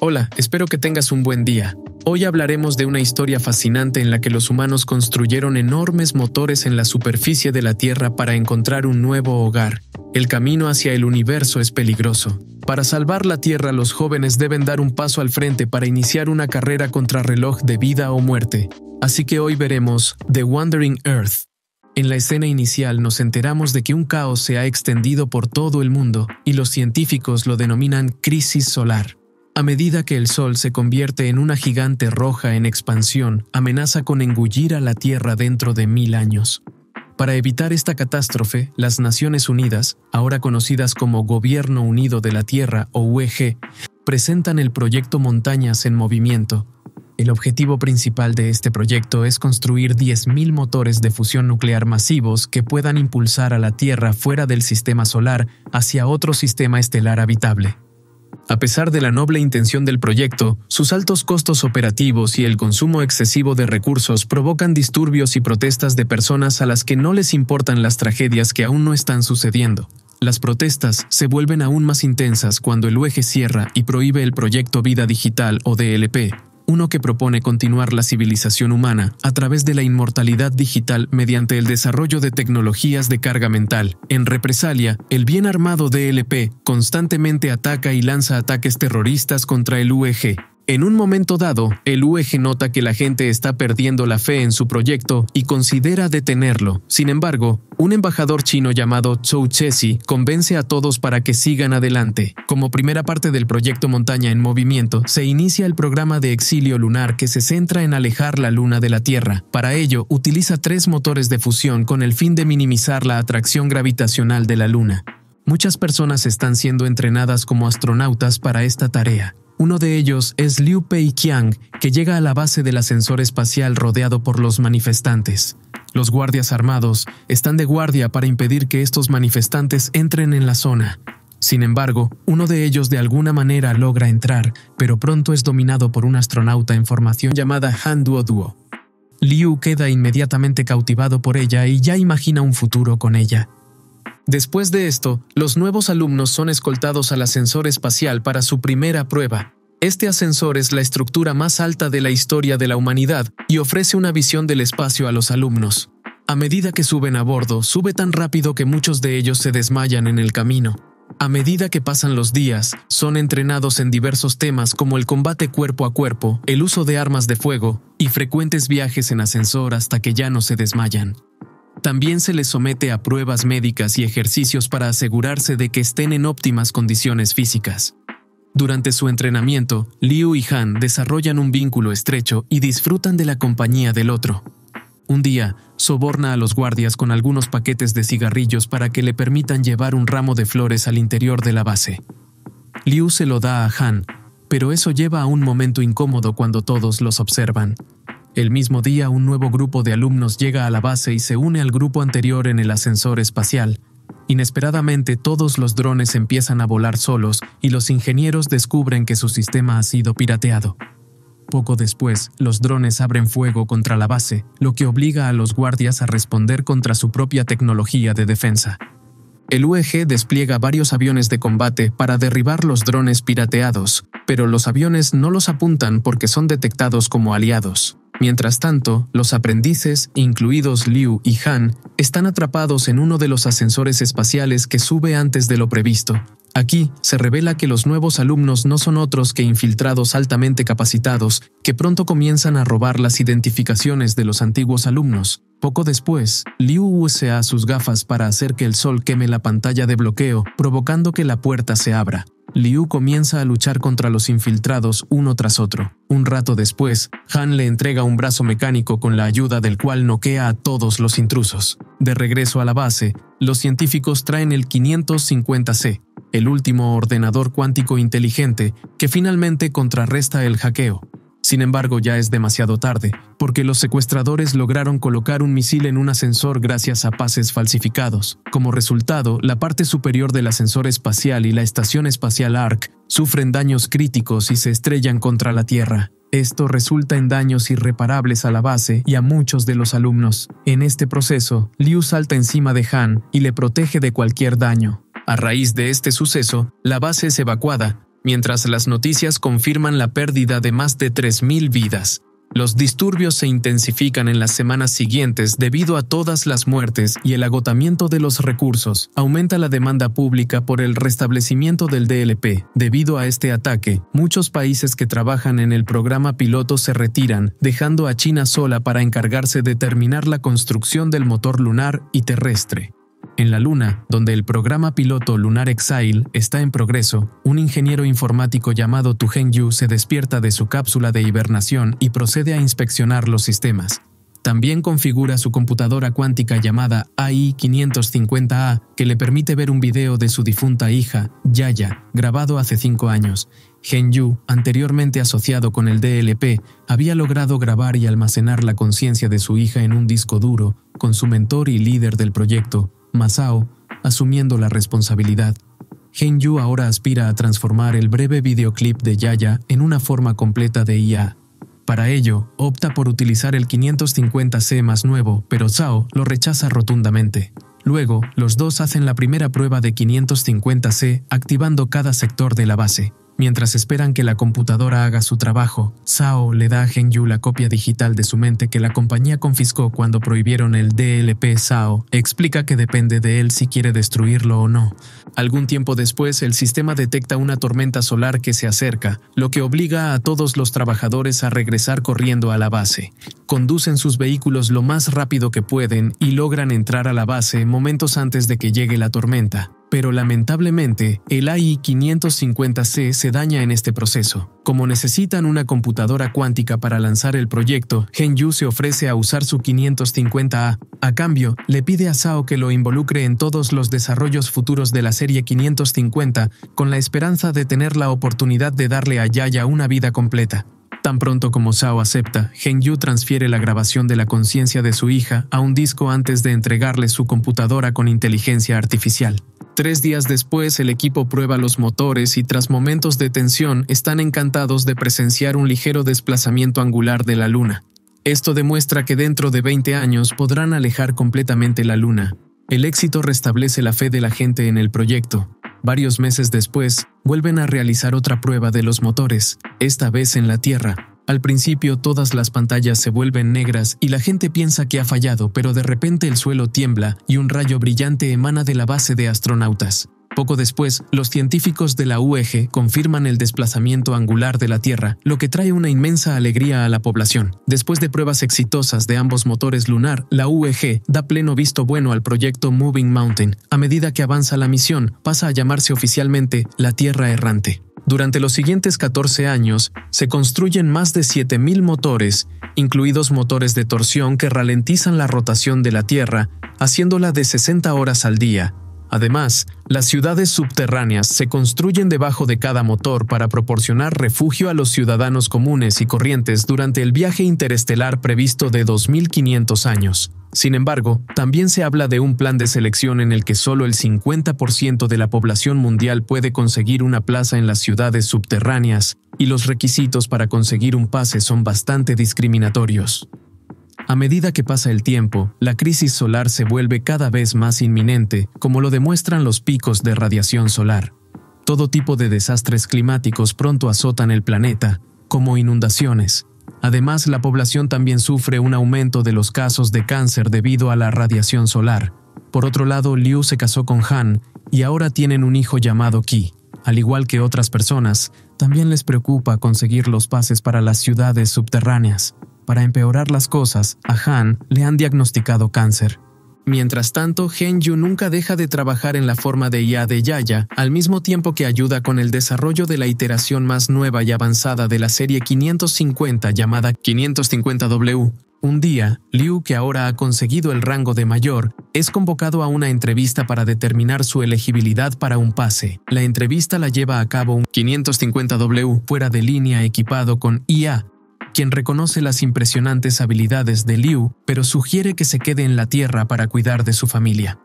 Hola, espero que tengas un buen día. Hoy hablaremos de una historia fascinante en la que los humanos construyeron enormes motores en la superficie de la Tierra para encontrar un nuevo hogar. El camino hacia el universo es peligroso. Para salvar la Tierra los jóvenes deben dar un paso al frente para iniciar una carrera contra reloj de vida o muerte. Así que hoy veremos The Wandering Earth. En la escena inicial nos enteramos de que un caos se ha extendido por todo el mundo y los científicos lo denominan crisis solar. A medida que el Sol se convierte en una gigante roja en expansión, amenaza con engullir a la Tierra dentro de mil años. Para evitar esta catástrofe, las Naciones Unidas, ahora conocidas como Gobierno Unido de la Tierra o UEG, presentan el proyecto Montañas en Movimiento. El objetivo principal de este proyecto es construir 10.000 motores de fusión nuclear masivos que puedan impulsar a la Tierra fuera del sistema solar hacia otro sistema estelar habitable. A pesar de la noble intención del proyecto, sus altos costos operativos y el consumo excesivo de recursos provocan disturbios y protestas de personas a las que no les importan las tragedias que aún no están sucediendo. Las protestas se vuelven aún más intensas cuando el eje cierra y prohíbe el proyecto Vida Digital o DLP, uno que propone continuar la civilización humana a través de la inmortalidad digital mediante el desarrollo de tecnologías de carga mental. En represalia, el bien armado DLP constantemente ataca y lanza ataques terroristas contra el UEG, en un momento dado, el UEG nota que la gente está perdiendo la fe en su proyecto y considera detenerlo. Sin embargo, un embajador chino llamado Zhou Chesi convence a todos para que sigan adelante. Como primera parte del proyecto Montaña en Movimiento, se inicia el programa de exilio lunar que se centra en alejar la Luna de la Tierra. Para ello, utiliza tres motores de fusión con el fin de minimizar la atracción gravitacional de la Luna. Muchas personas están siendo entrenadas como astronautas para esta tarea. Uno de ellos es Liu Pei Peiqiang, que llega a la base del ascensor espacial rodeado por los manifestantes. Los guardias armados están de guardia para impedir que estos manifestantes entren en la zona. Sin embargo, uno de ellos de alguna manera logra entrar, pero pronto es dominado por un astronauta en formación llamada Han Duo Liu queda inmediatamente cautivado por ella y ya imagina un futuro con ella. Después de esto, los nuevos alumnos son escoltados al ascensor espacial para su primera prueba, este ascensor es la estructura más alta de la historia de la humanidad y ofrece una visión del espacio a los alumnos. A medida que suben a bordo, sube tan rápido que muchos de ellos se desmayan en el camino. A medida que pasan los días, son entrenados en diversos temas como el combate cuerpo a cuerpo, el uso de armas de fuego y frecuentes viajes en ascensor hasta que ya no se desmayan. También se les somete a pruebas médicas y ejercicios para asegurarse de que estén en óptimas condiciones físicas. Durante su entrenamiento, Liu y Han desarrollan un vínculo estrecho y disfrutan de la compañía del otro. Un día, soborna a los guardias con algunos paquetes de cigarrillos para que le permitan llevar un ramo de flores al interior de la base. Liu se lo da a Han, pero eso lleva a un momento incómodo cuando todos los observan. El mismo día, un nuevo grupo de alumnos llega a la base y se une al grupo anterior en el ascensor espacial, Inesperadamente todos los drones empiezan a volar solos y los ingenieros descubren que su sistema ha sido pirateado. Poco después, los drones abren fuego contra la base, lo que obliga a los guardias a responder contra su propia tecnología de defensa. El UEG despliega varios aviones de combate para derribar los drones pirateados, pero los aviones no los apuntan porque son detectados como aliados. Mientras tanto, los aprendices, incluidos Liu y Han, están atrapados en uno de los ascensores espaciales que sube antes de lo previsto. Aquí se revela que los nuevos alumnos no son otros que infiltrados altamente capacitados que pronto comienzan a robar las identificaciones de los antiguos alumnos. Poco después, Liu usa sus gafas para hacer que el sol queme la pantalla de bloqueo, provocando que la puerta se abra. Liu comienza a luchar contra los infiltrados uno tras otro. Un rato después, Han le entrega un brazo mecánico con la ayuda del cual noquea a todos los intrusos. De regreso a la base, los científicos traen el 550C, el último ordenador cuántico inteligente que finalmente contrarresta el hackeo. Sin embargo, ya es demasiado tarde, porque los secuestradores lograron colocar un misil en un ascensor gracias a pases falsificados. Como resultado, la parte superior del ascensor espacial y la estación espacial ARC sufren daños críticos y se estrellan contra la Tierra. Esto resulta en daños irreparables a la base y a muchos de los alumnos. En este proceso, Liu salta encima de Han y le protege de cualquier daño. A raíz de este suceso, la base es evacuada, Mientras las noticias confirman la pérdida de más de 3.000 vidas, los disturbios se intensifican en las semanas siguientes debido a todas las muertes y el agotamiento de los recursos. Aumenta la demanda pública por el restablecimiento del DLP. Debido a este ataque, muchos países que trabajan en el programa piloto se retiran, dejando a China sola para encargarse de terminar la construcción del motor lunar y terrestre. En la Luna, donde el programa piloto Lunar Exile está en progreso, un ingeniero informático llamado Tugen Yu se despierta de su cápsula de hibernación y procede a inspeccionar los sistemas. También configura su computadora cuántica llamada AI-550A, que le permite ver un video de su difunta hija, Yaya, grabado hace cinco años. Gen anteriormente asociado con el DLP, había logrado grabar y almacenar la conciencia de su hija en un disco duro con su mentor y líder del proyecto, Masao, asumiendo la responsabilidad. Gen Yu ahora aspira a transformar el breve videoclip de Yaya en una forma completa de IA. Para ello, opta por utilizar el 550C más nuevo, pero Zhao lo rechaza rotundamente. Luego, los dos hacen la primera prueba de 550C activando cada sector de la base. Mientras esperan que la computadora haga su trabajo, Sao le da a Genyu la copia digital de su mente que la compañía confiscó cuando prohibieron el DLP Sao. Explica que depende de él si quiere destruirlo o no. Algún tiempo después, el sistema detecta una tormenta solar que se acerca, lo que obliga a todos los trabajadores a regresar corriendo a la base. Conducen sus vehículos lo más rápido que pueden y logran entrar a la base momentos antes de que llegue la tormenta. Pero lamentablemente, el AI-550C se daña en este proceso. Como necesitan una computadora cuántica para lanzar el proyecto, Genyu se ofrece a usar su 550A. A cambio, le pide a Sao que lo involucre en todos los desarrollos futuros de la serie 550, con la esperanza de tener la oportunidad de darle a Yaya una vida completa. Tan pronto como Sao acepta, Yu transfiere la grabación de la conciencia de su hija a un disco antes de entregarle su computadora con inteligencia artificial. Tres días después, el equipo prueba los motores y tras momentos de tensión están encantados de presenciar un ligero desplazamiento angular de la Luna. Esto demuestra que dentro de 20 años podrán alejar completamente la Luna. El éxito restablece la fe de la gente en el proyecto. Varios meses después, vuelven a realizar otra prueba de los motores, esta vez en la Tierra. Al principio todas las pantallas se vuelven negras y la gente piensa que ha fallado, pero de repente el suelo tiembla y un rayo brillante emana de la base de astronautas. Poco después, los científicos de la UEG confirman el desplazamiento angular de la Tierra, lo que trae una inmensa alegría a la población. Después de pruebas exitosas de ambos motores lunar, la UEG da pleno visto bueno al proyecto Moving Mountain. A medida que avanza la misión, pasa a llamarse oficialmente la Tierra Errante. Durante los siguientes 14 años, se construyen más de 7.000 motores, incluidos motores de torsión que ralentizan la rotación de la Tierra, haciéndola de 60 horas al día, Además, las ciudades subterráneas se construyen debajo de cada motor para proporcionar refugio a los ciudadanos comunes y corrientes durante el viaje interestelar previsto de 2.500 años. Sin embargo, también se habla de un plan de selección en el que solo el 50% de la población mundial puede conseguir una plaza en las ciudades subterráneas, y los requisitos para conseguir un pase son bastante discriminatorios. A medida que pasa el tiempo, la crisis solar se vuelve cada vez más inminente, como lo demuestran los picos de radiación solar. Todo tipo de desastres climáticos pronto azotan el planeta, como inundaciones. Además, la población también sufre un aumento de los casos de cáncer debido a la radiación solar. Por otro lado, Liu se casó con Han y ahora tienen un hijo llamado Qi. Al igual que otras personas, también les preocupa conseguir los pases para las ciudades subterráneas. Para empeorar las cosas, a Han le han diagnosticado cáncer. Mientras tanto, Gen Yu nunca deja de trabajar en la forma de IA de Yaya, al mismo tiempo que ayuda con el desarrollo de la iteración más nueva y avanzada de la serie 550 llamada 550W. Un día, Liu, que ahora ha conseguido el rango de mayor, es convocado a una entrevista para determinar su elegibilidad para un pase. La entrevista la lleva a cabo un 550W fuera de línea equipado con IA, quien reconoce las impresionantes habilidades de Liu, pero sugiere que se quede en la Tierra para cuidar de su familia.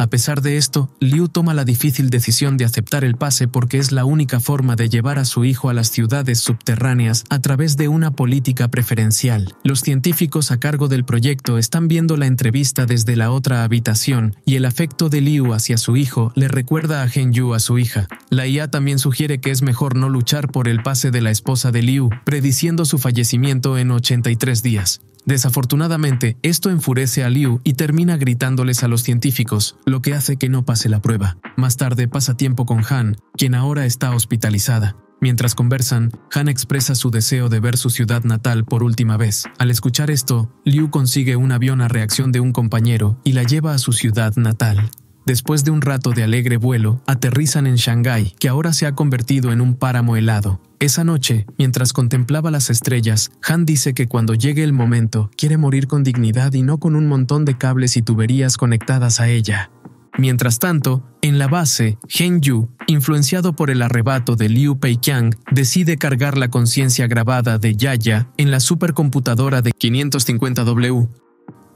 A pesar de esto, Liu toma la difícil decisión de aceptar el pase porque es la única forma de llevar a su hijo a las ciudades subterráneas a través de una política preferencial. Los científicos a cargo del proyecto están viendo la entrevista desde la otra habitación y el afecto de Liu hacia su hijo le recuerda a Gen Yu a su hija. La IA también sugiere que es mejor no luchar por el pase de la esposa de Liu, prediciendo su fallecimiento en 83 días. Desafortunadamente, esto enfurece a Liu y termina gritándoles a los científicos, lo que hace que no pase la prueba. Más tarde pasa tiempo con Han, quien ahora está hospitalizada. Mientras conversan, Han expresa su deseo de ver su ciudad natal por última vez. Al escuchar esto, Liu consigue un avión a reacción de un compañero y la lleva a su ciudad natal. Después de un rato de alegre vuelo, aterrizan en Shanghái, que ahora se ha convertido en un páramo helado. Esa noche, mientras contemplaba las estrellas, Han dice que cuando llegue el momento, quiere morir con dignidad y no con un montón de cables y tuberías conectadas a ella. Mientras tanto, en la base, Gen Yu, influenciado por el arrebato de Liu Peiqiang, decide cargar la conciencia grabada de Yaya en la supercomputadora de 550W,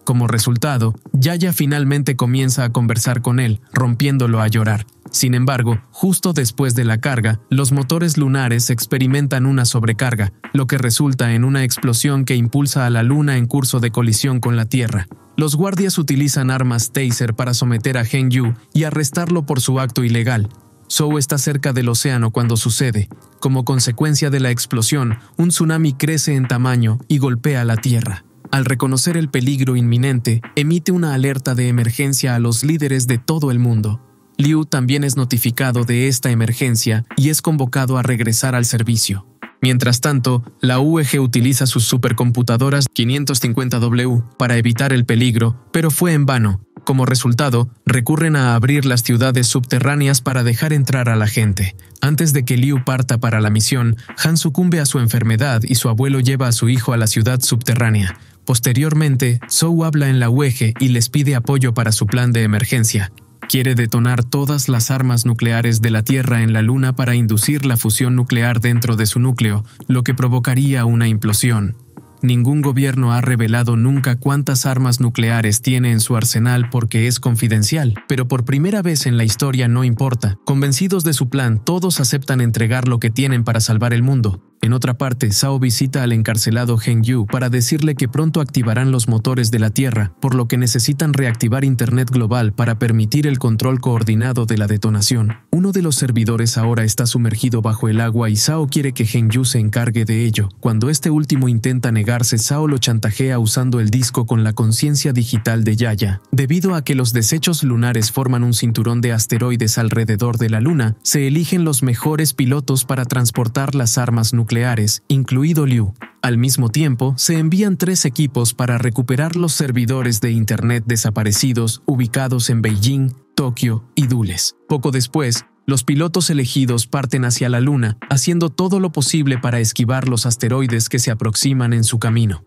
como resultado, Yaya finalmente comienza a conversar con él, rompiéndolo a llorar. Sin embargo, justo después de la carga, los motores lunares experimentan una sobrecarga, lo que resulta en una explosión que impulsa a la Luna en curso de colisión con la Tierra. Los guardias utilizan armas taser para someter a Heng Yu y arrestarlo por su acto ilegal. Zhou está cerca del océano cuando sucede. Como consecuencia de la explosión, un tsunami crece en tamaño y golpea la Tierra al reconocer el peligro inminente, emite una alerta de emergencia a los líderes de todo el mundo. Liu también es notificado de esta emergencia y es convocado a regresar al servicio. Mientras tanto, la UEG utiliza sus supercomputadoras 550W para evitar el peligro, pero fue en vano. Como resultado, recurren a abrir las ciudades subterráneas para dejar entrar a la gente. Antes de que Liu parta para la misión, Han sucumbe a su enfermedad y su abuelo lleva a su hijo a la ciudad subterránea. Posteriormente, Sou habla en la UEG y les pide apoyo para su plan de emergencia. Quiere detonar todas las armas nucleares de la Tierra en la Luna para inducir la fusión nuclear dentro de su núcleo, lo que provocaría una implosión. Ningún gobierno ha revelado nunca cuántas armas nucleares tiene en su arsenal porque es confidencial, pero por primera vez en la historia no importa. Convencidos de su plan, todos aceptan entregar lo que tienen para salvar el mundo. En otra parte, Sao visita al encarcelado Heng Yu para decirle que pronto activarán los motores de la Tierra, por lo que necesitan reactivar Internet global para permitir el control coordinado de la detonación. Uno de los servidores ahora está sumergido bajo el agua y Sao quiere que Heng Yu se encargue de ello. Cuando este último intenta negar vengarse, lo chantajea usando el disco con la conciencia digital de Yaya. Debido a que los desechos lunares forman un cinturón de asteroides alrededor de la Luna, se eligen los mejores pilotos para transportar las armas nucleares, incluido Liu. Al mismo tiempo, se envían tres equipos para recuperar los servidores de Internet desaparecidos ubicados en Beijing, Tokio y Dules. Poco después, los pilotos elegidos parten hacia la Luna, haciendo todo lo posible para esquivar los asteroides que se aproximan en su camino.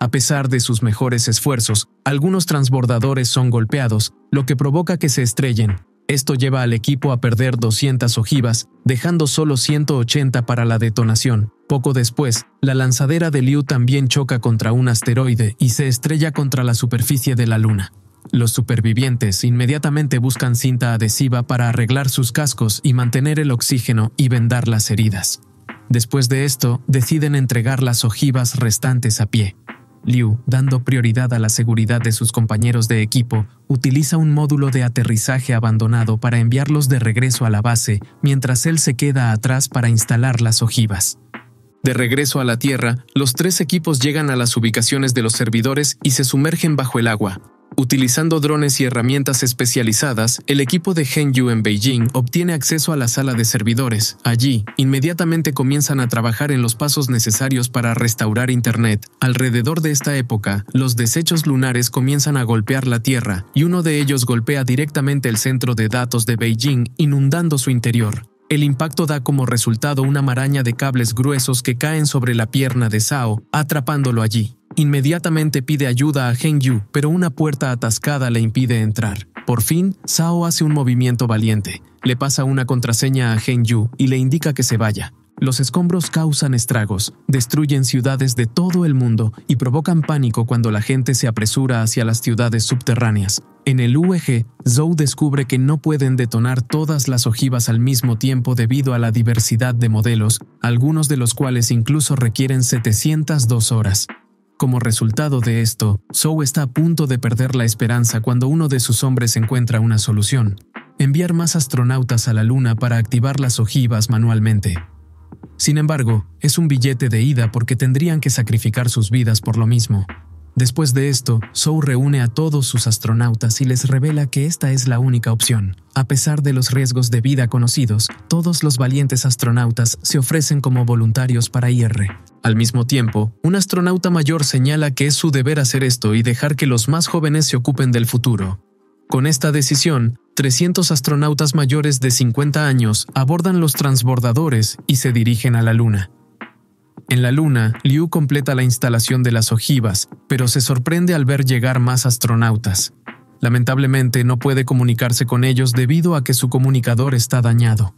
A pesar de sus mejores esfuerzos, algunos transbordadores son golpeados, lo que provoca que se estrellen. Esto lleva al equipo a perder 200 ojivas, dejando solo 180 para la detonación. Poco después, la lanzadera de Liu también choca contra un asteroide y se estrella contra la superficie de la Luna. Los supervivientes inmediatamente buscan cinta adhesiva para arreglar sus cascos y mantener el oxígeno y vendar las heridas. Después de esto, deciden entregar las ojivas restantes a pie. Liu, dando prioridad a la seguridad de sus compañeros de equipo, utiliza un módulo de aterrizaje abandonado para enviarlos de regreso a la base, mientras él se queda atrás para instalar las ojivas. De regreso a la Tierra, los tres equipos llegan a las ubicaciones de los servidores y se sumergen bajo el agua, Utilizando drones y herramientas especializadas, el equipo de Yu en Beijing obtiene acceso a la sala de servidores. Allí, inmediatamente comienzan a trabajar en los pasos necesarios para restaurar Internet. Alrededor de esta época, los desechos lunares comienzan a golpear la Tierra, y uno de ellos golpea directamente el centro de datos de Beijing, inundando su interior. El impacto da como resultado una maraña de cables gruesos que caen sobre la pierna de Sao, atrapándolo allí. Inmediatamente pide ayuda a Heng Yu, pero una puerta atascada le impide entrar. Por fin, Zhao hace un movimiento valiente, le pasa una contraseña a Heng Yu y le indica que se vaya. Los escombros causan estragos, destruyen ciudades de todo el mundo y provocan pánico cuando la gente se apresura hacia las ciudades subterráneas. En el UEG, Zhou descubre que no pueden detonar todas las ojivas al mismo tiempo debido a la diversidad de modelos, algunos de los cuales incluso requieren 702 horas. Como resultado de esto, Sow está a punto de perder la esperanza cuando uno de sus hombres encuentra una solución, enviar más astronautas a la Luna para activar las ojivas manualmente. Sin embargo, es un billete de ida porque tendrían que sacrificar sus vidas por lo mismo, Después de esto, Zou reúne a todos sus astronautas y les revela que esta es la única opción. A pesar de los riesgos de vida conocidos, todos los valientes astronautas se ofrecen como voluntarios para IR. Al mismo tiempo, un astronauta mayor señala que es su deber hacer esto y dejar que los más jóvenes se ocupen del futuro. Con esta decisión, 300 astronautas mayores de 50 años abordan los transbordadores y se dirigen a la Luna. En la Luna, Liu completa la instalación de las ojivas, pero se sorprende al ver llegar más astronautas. Lamentablemente no puede comunicarse con ellos debido a que su comunicador está dañado.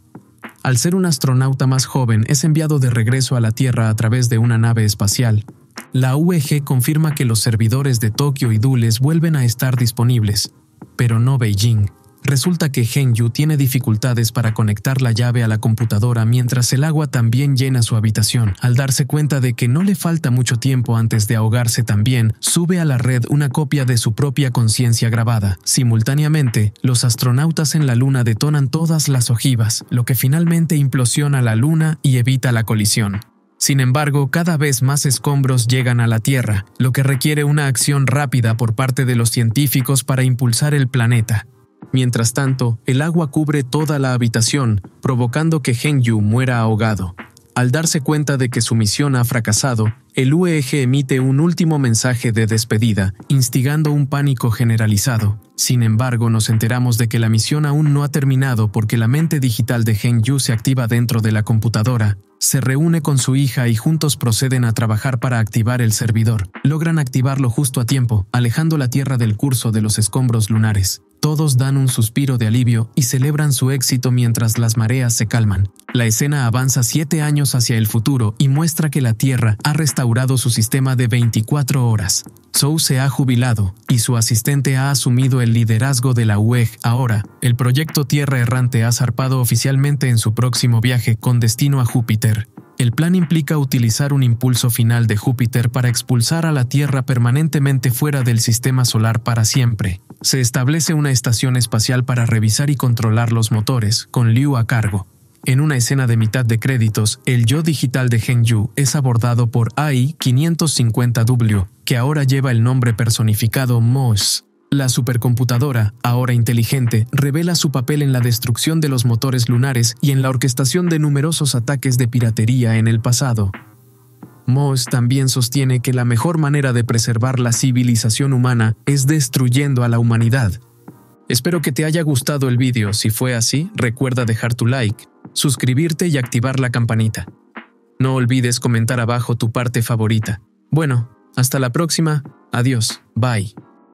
Al ser un astronauta más joven, es enviado de regreso a la Tierra a través de una nave espacial. La UEG confirma que los servidores de Tokio y Dules vuelven a estar disponibles, pero no Beijing. Resulta que Genyu tiene dificultades para conectar la llave a la computadora mientras el agua también llena su habitación. Al darse cuenta de que no le falta mucho tiempo antes de ahogarse también, sube a la red una copia de su propia conciencia grabada. Simultáneamente, los astronautas en la Luna detonan todas las ojivas, lo que finalmente implosiona la Luna y evita la colisión. Sin embargo, cada vez más escombros llegan a la Tierra, lo que requiere una acción rápida por parte de los científicos para impulsar el planeta. Mientras tanto, el agua cubre toda la habitación, provocando que Yu muera ahogado. Al darse cuenta de que su misión ha fracasado, el UEG emite un último mensaje de despedida, instigando un pánico generalizado. Sin embargo, nos enteramos de que la misión aún no ha terminado porque la mente digital de Heng Yu se activa dentro de la computadora. Se reúne con su hija y juntos proceden a trabajar para activar el servidor. Logran activarlo justo a tiempo, alejando la Tierra del curso de los escombros lunares. Todos dan un suspiro de alivio y celebran su éxito mientras las mareas se calman. La escena avanza siete años hacia el futuro y muestra que la Tierra ha restaurado su sistema de 24 horas. Zhou se ha jubilado y su asistente ha asumido el liderazgo de la UEG. Ahora, el proyecto Tierra Errante ha zarpado oficialmente en su próximo viaje con destino a Júpiter. El plan implica utilizar un impulso final de Júpiter para expulsar a la Tierra permanentemente fuera del sistema solar para siempre. Se establece una estación espacial para revisar y controlar los motores, con Liu a cargo. En una escena de mitad de créditos, el yo digital de hengyu es abordado por AI-550W, que ahora lleva el nombre personificado Moss. La supercomputadora, ahora inteligente, revela su papel en la destrucción de los motores lunares y en la orquestación de numerosos ataques de piratería en el pasado. Moss también sostiene que la mejor manera de preservar la civilización humana es destruyendo a la humanidad. Espero que te haya gustado el vídeo, si fue así, recuerda dejar tu like, suscribirte y activar la campanita. No olvides comentar abajo tu parte favorita. Bueno, hasta la próxima, adiós, bye.